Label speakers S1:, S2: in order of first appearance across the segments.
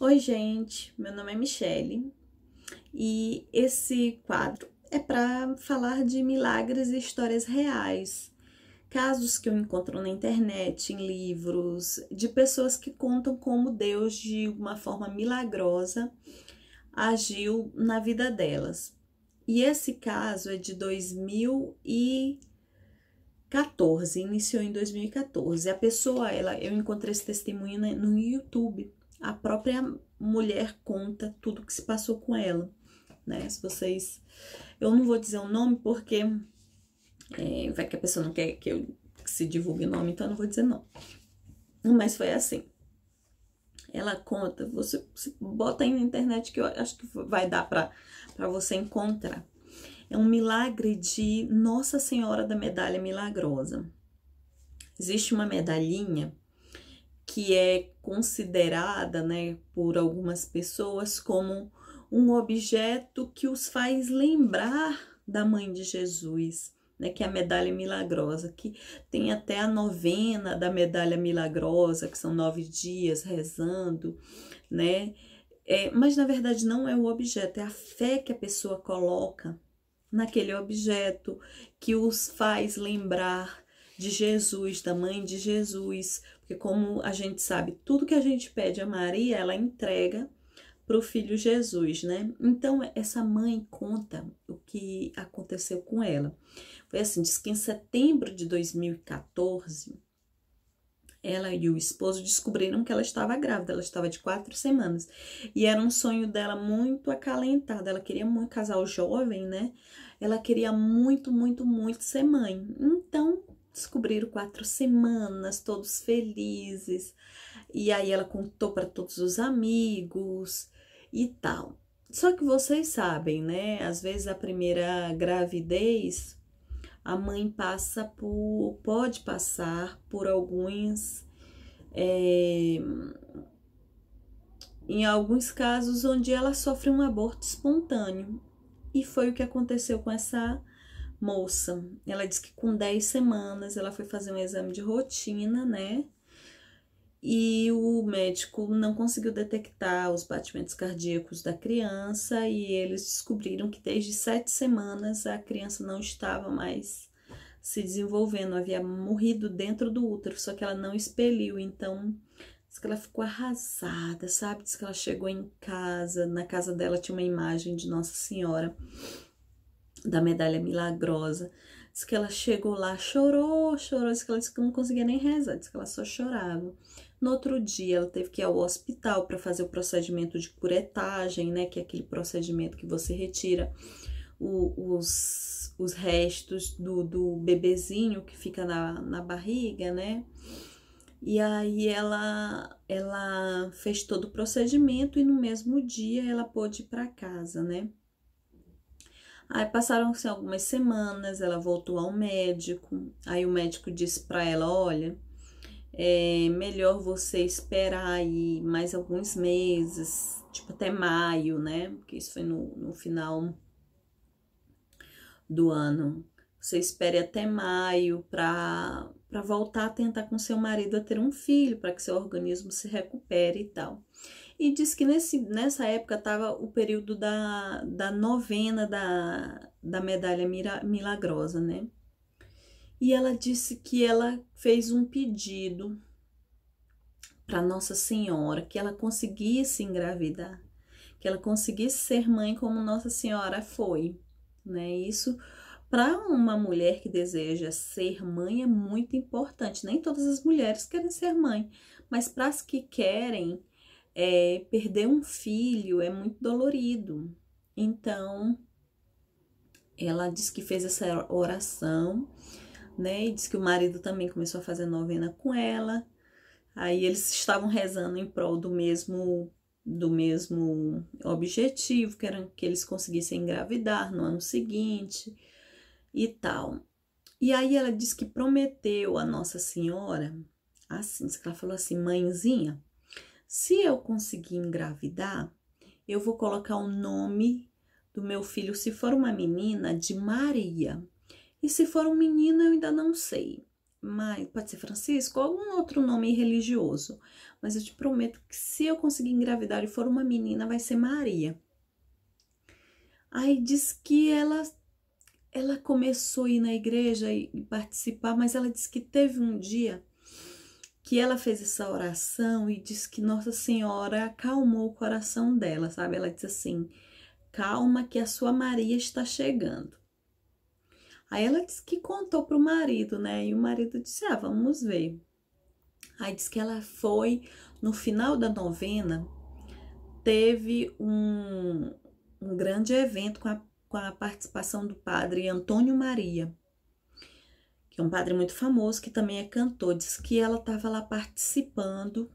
S1: Oi, gente, meu nome é Michele e esse quadro é para falar de milagres e histórias reais, casos que eu encontro na internet, em livros, de pessoas que contam como Deus, de uma forma milagrosa, agiu na vida delas. E esse caso é de 2014, iniciou em 2014. A pessoa, ela, eu encontrei esse testemunho né, no YouTube a própria mulher conta tudo o que se passou com ela, né? Se vocês. Eu não vou dizer o nome porque é, vai que a pessoa não quer que eu que se divulgue o nome, então eu não vou dizer não. Mas foi assim. Ela conta, você, você bota aí na internet que eu acho que vai dar para você encontrar. É um milagre de Nossa Senhora da Medalha Milagrosa. Existe uma medalhinha que é considerada, né, por algumas pessoas como um objeto que os faz lembrar da mãe de Jesus, né, que é a medalha milagrosa, que tem até a novena da medalha milagrosa, que são nove dias rezando, né, é, mas na verdade não é o objeto, é a fé que a pessoa coloca naquele objeto que os faz lembrar de Jesus, da mãe de Jesus, porque como a gente sabe, tudo que a gente pede a Maria, ela entrega para o filho Jesus, né? Então, essa mãe conta o que aconteceu com ela. Foi assim: diz que em setembro de 2014, ela e o esposo descobriram que ela estava grávida, ela estava de quatro semanas. E era um sonho dela muito acalentado, ela queria muito casar o jovem, né? Ela queria muito, muito, muito ser mãe. Então, descobriram quatro semanas, todos felizes. E aí ela contou para todos os amigos e tal. Só que vocês sabem, né? Às vezes a primeira gravidez a mãe passa por, pode passar por alguns, é, em alguns casos onde ela sofre um aborto espontâneo. E foi o que aconteceu com essa moça. Ela disse que com 10 semanas ela foi fazer um exame de rotina, né? E o médico não conseguiu detectar os batimentos cardíacos da criança e eles descobriram que desde sete semanas a criança não estava mais se desenvolvendo, havia morrido dentro do útero, só que ela não expeliu, então diz que ela ficou arrasada, sabe? Diz que ela chegou em casa, na casa dela tinha uma imagem de Nossa Senhora da medalha milagrosa. Diz que ela chegou lá, chorou, chorou, diz que ela disse que não conseguia nem rezar, diz que ela só chorava. No outro dia, ela teve que ir ao hospital para fazer o procedimento de curetagem, né? Que é aquele procedimento que você retira o, os, os restos do, do bebezinho que fica na, na barriga, né? E aí ela, ela fez todo o procedimento e no mesmo dia ela pôde ir para casa, né? Aí passaram-se algumas semanas, ela voltou ao médico. Aí o médico disse para ela: Olha, é melhor você esperar aí mais alguns meses, tipo até maio, né? Porque isso foi no, no final do ano. Você espere até maio para para voltar a tentar com seu marido a ter um filho, para que seu organismo se recupere e tal. E diz que nesse, nessa época estava o período da, da novena da, da medalha milagrosa, né? E ela disse que ela fez um pedido para Nossa Senhora que ela conseguisse engravidar, que ela conseguisse ser mãe como Nossa Senhora foi, né? Isso para uma mulher que deseja ser mãe é muito importante. Nem todas as mulheres querem ser mãe, mas para as que querem, é, perder um filho é muito dolorido. Então, ela diz que fez essa oração, né? E diz que o marido também começou a fazer novena com ela. Aí eles estavam rezando em prol do mesmo do mesmo objetivo, que era que eles conseguissem engravidar no ano seguinte e tal. E aí ela diz que prometeu a Nossa Senhora, assim, ela falou assim, mãezinha, se eu conseguir engravidar, eu vou colocar o nome do meu filho, se for uma menina, de Maria. E se for um menino, eu ainda não sei. Mas pode ser Francisco ou algum outro nome religioso. Mas eu te prometo que se eu conseguir engravidar e for uma menina, vai ser Maria. Aí diz que ela ela começou a ir na igreja e participar, mas ela disse que teve um dia que ela fez essa oração e disse que Nossa Senhora acalmou o coração dela, sabe? Ela disse assim: calma que a sua Maria está chegando. Aí ela disse que contou para o marido, né? E o marido disse: ah, vamos ver. Aí disse que ela foi, no final da novena, teve um, um grande evento com a com a participação do padre Antônio Maria, que é um padre muito famoso, que também é cantor. Diz que ela estava lá participando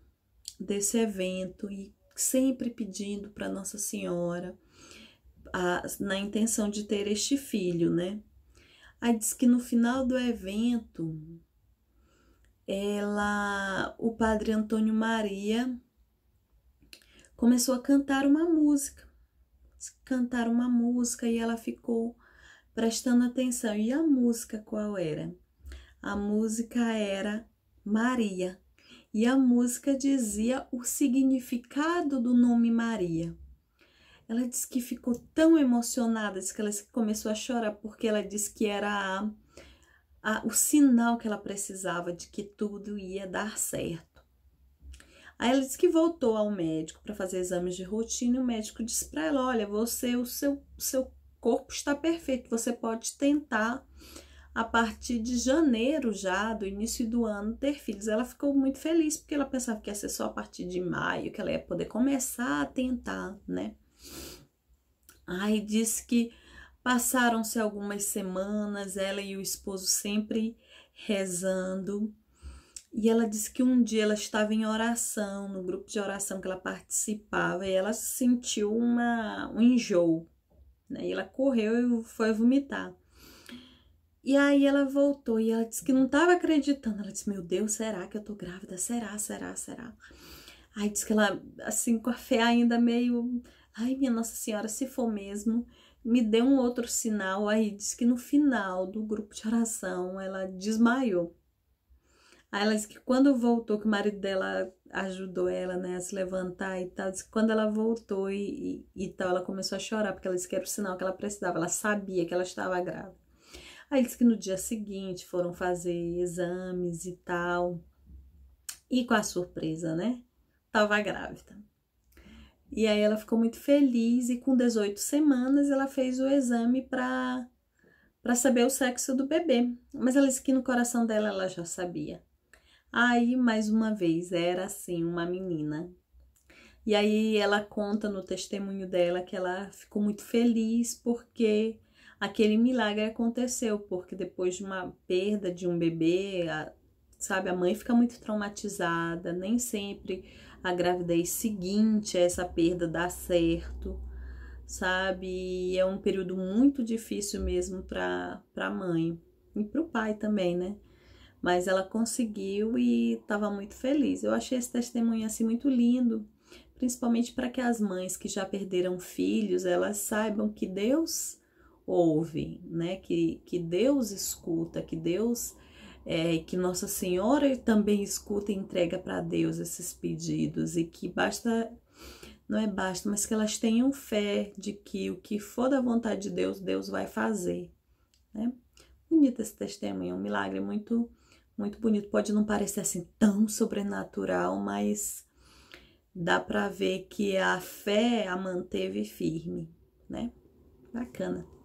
S1: desse evento e sempre pedindo para Nossa Senhora a, na intenção de ter este filho, né? Aí diz que no final do evento, ela, o padre Antônio Maria começou a cantar uma música cantar uma música e ela ficou prestando atenção. E a música qual era? A música era Maria. E a música dizia o significado do nome Maria. Ela disse que ficou tão emocionada, disse que ela começou a chorar porque ela disse que era a, a, o sinal que ela precisava de que tudo ia dar certo. Aí ela disse que voltou ao médico para fazer exames de rotina e o médico disse para ela: Olha, você, o seu, seu corpo está perfeito, você pode tentar a partir de janeiro já, do início do ano, ter filhos. Ela ficou muito feliz porque ela pensava que ia ser só a partir de maio que ela ia poder começar a tentar, né? Aí disse que passaram-se algumas semanas, ela e o esposo sempre rezando e ela disse que um dia ela estava em oração, no grupo de oração que ela participava, e ela sentiu uma, um enjoo. Né? E ela correu e foi vomitar. E aí ela voltou e ela disse que não estava acreditando. Ela disse: Meu Deus, será que eu tô grávida? Será, será, será? Aí disse que ela, assim, com a fé ainda meio. Ai, minha Nossa Senhora, se for mesmo, me deu um outro sinal. Aí disse que no final do grupo de oração ela desmaiou. Aí ela disse que quando voltou, que o marido dela ajudou ela, né, a se levantar e tal, disse que quando ela voltou e, e, e tal, ela começou a chorar, porque ela disse que era o sinal que ela precisava, ela sabia que ela estava grávida. Aí disse que no dia seguinte foram fazer exames e tal, e com a surpresa, né, estava grávida. E aí ela ficou muito feliz e com 18 semanas ela fez o exame para para saber o sexo do bebê. Mas ela disse que no coração dela ela já sabia. Aí, mais uma vez, era assim uma menina. E aí ela conta no testemunho dela que ela ficou muito feliz porque aquele milagre aconteceu, porque depois de uma perda de um bebê, a, sabe, a mãe fica muito traumatizada, nem sempre a gravidez seguinte a essa perda dá certo, sabe? E é um período muito difícil mesmo para a mãe e para o pai também, né? mas ela conseguiu e estava muito feliz. Eu achei esse testemunho assim muito lindo, principalmente para que as mães que já perderam filhos, elas saibam que Deus ouve, né? Que, que Deus escuta, que Deus é, que Nossa Senhora também escuta e entrega para Deus esses pedidos e que basta não é basta, mas que elas tenham fé de que o que for da vontade de Deus, Deus vai fazer, né? Bonito esse testemunho, um milagre muito muito bonito. Pode não parecer assim tão sobrenatural, mas dá para ver que a fé a manteve firme, né? Bacana.